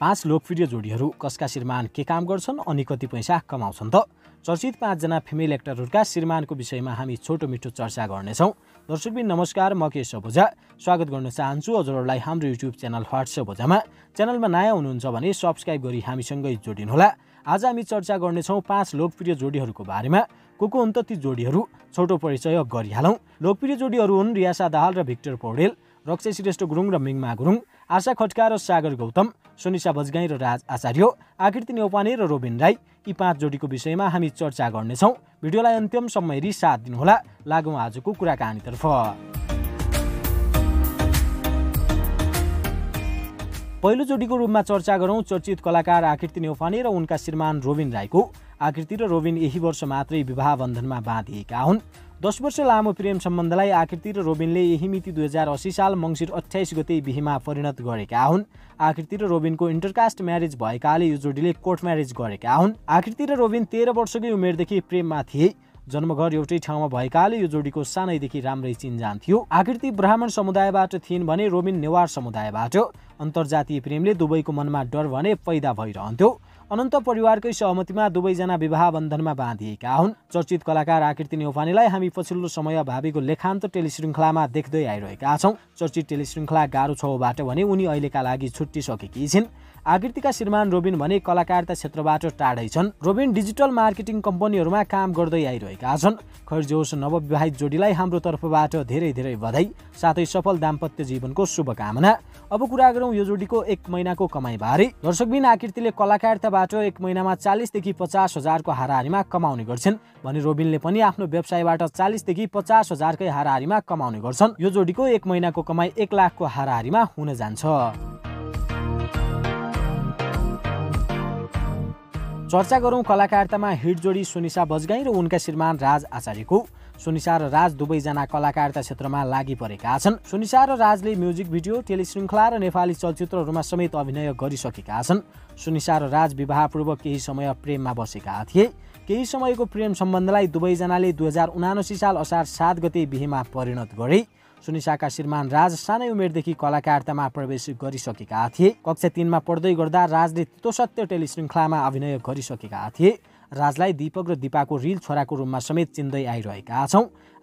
पाँच लोकप्रिय जोडीहरू कसका श्रीमान के काम गर्छन् अनि कति पैसा कमाउँछन् त चर्चित पाँचजना फिमेल एक्टरहरूका श्रीमानको विषयमा हामी छोटो मिठो चर्चा गर्नेछौँ दर्शकबिन नमस्कार म केश भुजा स्वागत गर्न चाहन्छु हजुरहरूलाई हाम्रो युट्युब च्यानल व्हाट्सएप भुजामा च्यानलमा नयाँ हुनुहुन्छ भने सब्सक्राइब गरी हामीसँगै जोडिनुहोला आज हामी चर्चा गर्नेछौँ पाँच लोकप्रिय जोडीहरूको बारेमा को को हुन् त ती जोडीहरू छोटो परिचय गरिहालौँ लोकप्रिय जोडीहरू हुन् रियासा दाहाल र भिक्टर पौडेल रक्से श्रेष्ठ गुरुङ र मिङमा गुरुङ आशा खड्का र सागर गौतम सुनिसा बजगाई र राज आचार्य आकृति नेौपाने र रोबिन राई यी पाँच जोडीको विषयमा हामी चर्चा गर्नेछौँ भिडियोलाई अन्त्यमसम्म हेरी साथ दिनुहोला लागौँ आजको कुराकानीतर्फ पहिलो जोडीको रूपमा चर्चा गरौँ चर्चित कलाकार आकृति नेौपाने र उनका श्रीमान रोबिन राईको आकृति र रोबिन यही वर्ष मात्रै विवाह बन्धनमा बाँधिएका हुन् दस वर्ष लामो प्रेम सम्बन्धलाई आकृति र रोबिनले यही मिति दुई हजार असी साल मङ्सिर अठाइस गते बिहेमा परिणत गरेका हुन् आकृति र रोबिनको इन्टरकास्ट म्यारेज भएकाले यो जोडीले कोर्ट म्यारेज गरेका हुन् आकृति र रोबिन तेह्र वर्षकै उमेरदेखि प्रेममा थिए जन्मघर एउटै ठाउँमा भएकाले यो जोडीको सानैदेखि राम्रै चिनजान थियो आकृति ब्राह्मण समुदायबाट थिइन् भने रोबिन नेवार समुदायबाट अन्तर्जातीय प्रेमले दुवैको मनमा डर भने पैदा भइरहन्थ्यो अनन्त परिवारकै सहमतिमा दुवैजना विवाह बन्धनमा बाँधिएका हुन् चर्चित कलाकार आकृति नेवानीलाई हामी पछिल्लो समय भावीको लेखान्त टेलिश्रृङ्खलामा देख्दै आइरहेका छौँ चर्चित टेलिश्रृङ्खला गाह्रो छौबाट भने उनी अहिलेका लागि छुट्टिसकेकी छिन् आकृतिका श्रीमान रोबिन भने कलाकारिता क्षेत्रबाट टाढै छन् रोबिन डिजिटल मार्केटिङ कम्पनीहरूमा काम गर्दै आइरहेका छन् खैर नवविवाहित जोडीलाई हाम्रो तर्फबाट धेरै धेरै बधाई साथै सफल दाम्पत्य जीवनको शुभकामना अब कुरा गरौँ यो जोडीको एक महिनाको कमाइबारे दर्शकबिन आकृतिले कलाकारिताबाट एक महिनामा चालिसदेखि पचास हजारको हाराहारीमा कमाउने गर्छन् भने रोबिनले पनि आफ्नो व्यवसायबाट चालिसदेखि पचास हजारकै हाराहारीमा कमाउने गर्छन् यो जोडीको एक महिनाको कमाई एक लाखको हाराहारीमा हुन जान्छ चर्चा गरौँ कलाकारितामा हिट जोडी सुनिसा बजगाई र उनका श्रीमान राज आचार्यको सुनिसा र राज दुवैजना कलाकारिता क्षेत्रमा लागि परेका छन् सुनिसा र राजले म्युजिक भिडियो टेलिश्रृङ्खला र नेपाली चलचित्रहरूमा समेत अभिनय गरिसकेका छन् सुनिसा र राज विवाहपूर्वक केही समय प्रेममा बसेका थिए केही समयको प्रेम सम्बन्धलाई दुवैजनाले दुई हजार उनासी साल असार सात गते बिहेमा परिणत गरे सुनिसाका श्रीमान राज सानै उमेरदेखि कलाकारितामा प्रवेश गरिसकेका थिए कक्षा तिनमा पढ्दै गर्दा राजले सत्य टेलिश्रृङ्खलामा अभिनय गरिसकेका थिए राजलाई दीपक र दिपाको रिल छोराको रूपमा समेत चिन्दै आइरहेका छौँ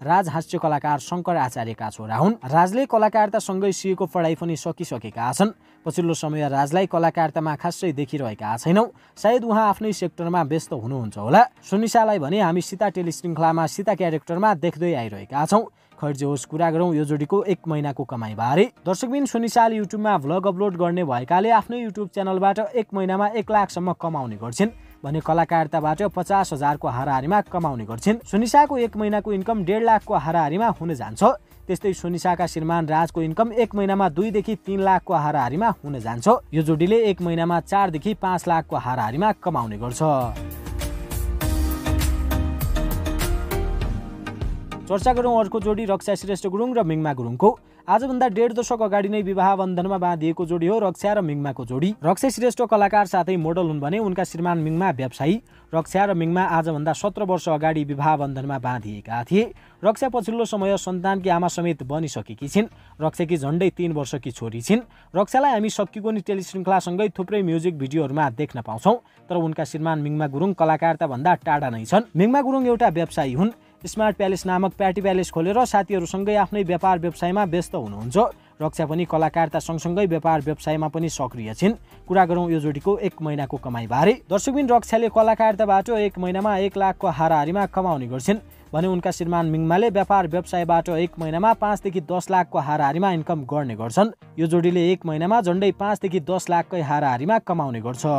राज हास्य कलाकार शङ्कर आचार्यका छोरा हुन् राजले कलाकारितासँगै सिएको पढाइ पनि सकिसकेका छन् पछिल्लो समय राजलाई कलाकारितामा खासै देखिरहेका छैनौँ सायद उहाँ आफ्नै सेक्टरमा व्यस्त हुनुहुन्छ होला सुनिसालाई भने हामी सीता टेलिश्रृङ्खलामा सीता क्यारेक्टरमा देख्दै आइरहेका छौँ खैर होस् कुरा गरौँ यो जोडीको एक महिनाको कमाइबारे दर्शकबिन सुनिसाल युट्युबमा भ्लग अपलोड गर्ने भएकाले आफ्नै युट्युब च्यानलबाट एक महिनामा एक लाखसम्म कमाउने गर्छिन् भने कलाकारिताबाट पचास हजारको हाराहारीमा कमाउने गर्छिन् सुनिसाको एक महिनाको इन्कम डेढ लाखको हाराहारीमा हुन जान्छ त्यस्तै सुनिसाका श्रीमान राजको इन्कम एक महिनामा दुईदेखि तिन लाखको हाराहारीमा हुन जान्छ यो जोडीले एक महिनामा चारदेखि पाँच लाखको हाराहारीमा कमाउने गर्छ चर्चा गरौँ अर्को जोडी रक्षा श्रेष्ठ गुरुङ र मिङमा गुरुङको आजभन्दा डेढ दशक अगाडि नै विवाह बन्धनमा बाँधिएको जोडी हो रक्षा र मिङमाको जोडी रक्षा श्रेष्ठ कलाकार साथै मोडल हुन् भने उनका श्रीमान मिङमा व्यवसायी रक्षा र मिङमा आजभन्दा सत्र वर्ष अगाडि विवाह बन्धनमा बाँधिएका थिए रक्षा पछिल्लो समय सन्तानकी आमा समेत बनिसकेकी छिन् रक्षाकी झन्डै तिन वर्षकी छोरी छिन् रक्षालाई हामी सकिएको नि टेलिश्रृङ्खलासँगै थुप्रै म्युजिक भिडियोहरूमा देख्न पाउँछौँ तर उनका श्रीमान मिङमा गुरुङ कलाकारताभन्दा टाढा नै छन् मिङमा गुरुङ एउटा व्यवसायी हुन् स्मार्ट प्यालेस नामक प्याटी प्यालेस खोलेर साथीहरूसँगै आफ्नै व्यापार व्यवसायमा व्यस्त हुनुहुन्छ रक्षा पनि कलाकारिता सँगसँगै व्यापार व्यवसायमा पनि सक्रिय छिन् कुरा गरौँ यो जोडीको एक महिनाको कमाइबारे दर्शकबिन रक्षाले कलाकारिताबाट एक महिनामा एक लाखको हाराहारीमा कमाउने गर्छिन् भने उनका श्रीमान मिङमाले व्यापार व्यवसायबाट एक महिनामा पाँचदेखि दस लाखको हाराहारीमा इन्कम गर्ने गर्छन् यो जोडीले एक महिनामा झन्डै पाँचदेखि दस लाखकै हाराहारीमा कमाउने गर्छ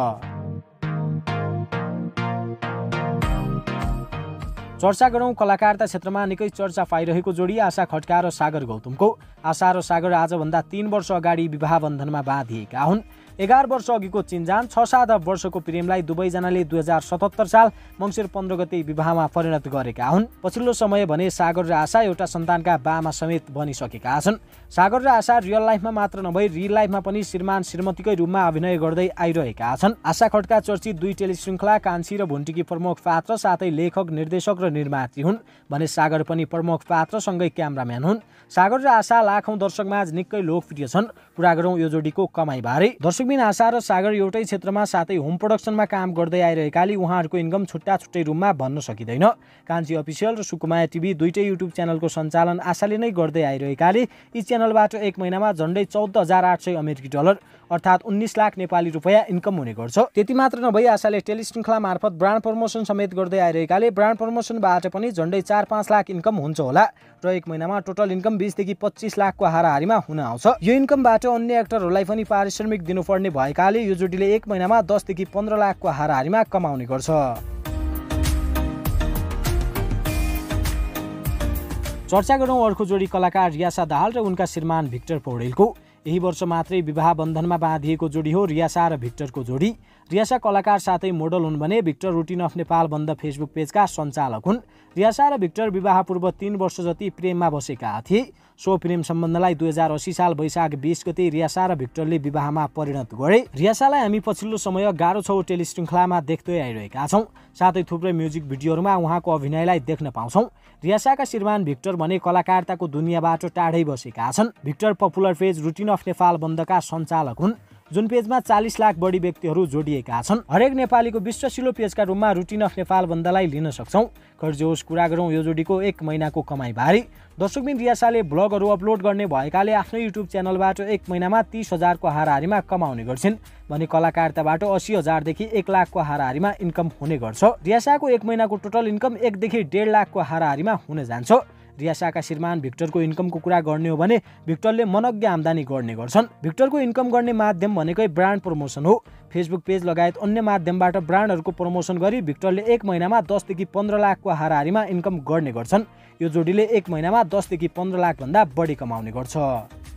चर्चा गरौँ कलाकारता क्षेत्रमा निकै चर्चा पाइरहेको जोडी आशा खड्का र सागर गौतमको आशा र सागर आजभन्दा तिन वर्ष अगाडि विवाह बन्धनमा बाँधिएका हुन् एघार वर्ष अघिको चिन्जान छ सात वर्षको प्रेमलाई दुवैजनाले दुई हजार सतहत्तर साल मङ्सिर पन्ध्र गते विवाहमा परिणत गरेका हुन् पछिल्लो समय भने सागर र आशा एउटा सन्तानका बामा समेत बनिसकेका छन् सागर र आशा रियल लाइफमा मात्र नभई रियल लाइफमा पनि श्रीमान श्रीमतीकै रूपमा अभिनय गर्दै आइरहेका छन् आशा खड्का चर्चित दुई टेलिश्रृङ्खला कान्छी र भुन्टिकी प्रमुख पात्र साथै लेखक निर्देशक र निर्माती हुन् भने सागर पनि प्रमुख पात्रसँगै क्यामराम्यान हुन् सागर र आशा लाखौँ दर्शकमाझ निकै लोकप्रिय छन् कुरा गरौँ यो जोडीको कमाइबारे दर्शकबिन आशा र सागर एउटै क्षेत्रमा साथै होम प्रोडक्सनमा काम गर्दै आइरहेकाले उहाँहरूको इन्कम छुट्टा छुट्टै रूपमा भन्न सकिँदैन कान्छी अफिसियल र सुकुमाया टिभी दुइटै युट्युब च्यानलको सञ्चालन आशाले नै गर्दै आइरहेकाले यी च्यानलबाट एक महिनामा झन्डै चौध हजार आठ सय अमेरिकी डलर अर्थात् उन्नाइस लाख नेपाली रुपियाँ इन्कम हुने गर्छ त्यति मात्र नभई आशाले टेलिश्रृङ्खला मार्फत ब्रान्ड प्रमोसन समेत गर्दै आइरहेकाले ब्रान्ड प्रमोसनबाट पनि झन्डै चार पाँच लाख इन्कम हुन्छ होला र एक महिनामा टोटल इन्कम बिसदेखि पच्चिस लाखको हाराहारीमा हुन आउँछ यो इन्कमबाट अन्य एक्टरहरूलाई पनि पारिश्रमिक दिनुपर्ने भएकाले यो जोडीले एक महिनामा दसदेखि पन्ध्र लाखको हाराहारीमा कमाउने गर्छ चर्चा गरौँ अर्को जोडी कलाकार रियासा दाहाल र उनका श्रीमान भिक्टर पौडेलको यही वर्ष मात्रै विवाह बन्धनमा बाँधिएको जोडी हो रियासा र भिक्टरको जोडी रियासा कलाकार साथै मोडल हुन् भने भिक्टर रुटिन अफ नेपाल बन्द फेसबुक पेजका सञ्चालक हुन् रियासा र भिक्टर विवाह पूर्व तिन वर्ष जति प्रेममा बसेका थिए सो प्रेम सम्बन्धलाई दुई हजार असी साल वैशाख बिस गते रियासा र भिक्टरले विवाहमा परिणत गरे रियासालाई हामी पछिल्लो समय गाह्रो छौ टेलिश्रृङ्खलामा देख्दै आइरहेका छौँ साथै थुप्रै म्युजिक भिडियोहरूमा उहाँको अभिनयलाई देख्न पाउँछौँ रियासाका श्रीमान भिक्टर भने कलाकारताको दुनियाँबाट टाढै बसेका छन् Victor popular phase routine of Nepal बन्दका सञ्चालक हुन् जुन पेजमा चालिस लाख बढी व्यक्तिहरू जोडिएका छन् हरेक नेपालीको विश्वशिलो पेजका रूपमा रुटिन अफ नेपाल भन्दालाई लिन सक्छौँ होस् कुरा गरौँ यो जोडीको एक महिनाको कमाई भारी दर्शकबिन रियासाले ब्लगहरू अपलोड गर्ने भएकाले आफ्नो युट्युब च्यानलबाट एक महिनामा तिस हजारको हाराहारीमा कमाउने गर्छिन् भने कलाकारिताबाट अस्सी हजारदेखि एक लाखको हाराहारीमा इन्कम हुने गर्छ रियासाको एक महिनाको टोटल इन्कम एकदेखि डेढ लाखको हाराहारीमा हुन जान्छ रियासाका श्रीमान भिक्टरको इन्कमको कुरा गर्ने हो भने भिक्टरले मनज्ञ आम्दानी गर्ने गर्छन् भिक्टरको इन्कम गर्ने माध्यम भनेकै ब्रान्ड प्रमोसन हो फेसबुक पेज लगायत अन्य माध्यमबाट ब्रान्डहरूको प्रमोसन गरी भिक्टरले एक महिनामा दसदेखि पन्ध्र लाखको हाराहारीमा इन्कम गर्ने गर्छन् यो जोडीले एक महिनामा दसदेखि पन्ध्र लाखभन्दा बढी कमाउने गर्छ